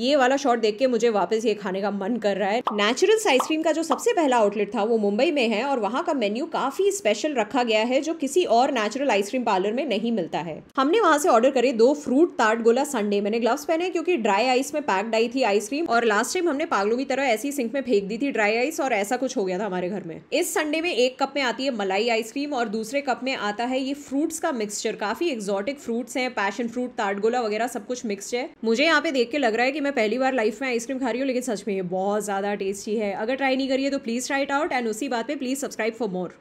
ये वाला शॉट देख के मुझे वापस ये खाने का मन कर रहा है नेचुरल आइसक्रीम का जो सबसे पहला आउटलेट था वो मुंबई में है और वहाँ का मेन्यू काफी स्पेशल रखा गया है जो किसी और नेचुरल आइसक्रीम पार्लर में नहीं मिलता है हमने वहाँ से ऑर्डर करे दो फ्रूट ताट गोला संडे मैंने ग्लव्स पहने क्योंकि ड्राई आइस में पैक्ड आई थी आइसक्रीम और लास्ट टाइम हमने पागलों की तरह ऐसी सिंक में फेंक दी थी ड्राई आइस और ऐसा कुछ हो गया था हमारे घर में इस संडे में एक कप में आती है मलाई आइसक्रीम और दूसरे कप में आता है ये फ्रूट्स का मिक्सचर काफी एक्सोटिक फ्रूट्स हैं पैशन फ्रूट ताटगोला वगैरह सब कुछ मिक्स है मुझे यहाँ पे देख के लग रहा है कि मैं मैं पहली बार लाइफ में आइसक्रीम खा रही हूँ लेकिन सच में ये बहुत ज़्यादा टेस्टी है अगर ट्राई नहीं करिए तो please try it out and उसी बात पे प्लीज़ सब्सक्राइब फॉर मोर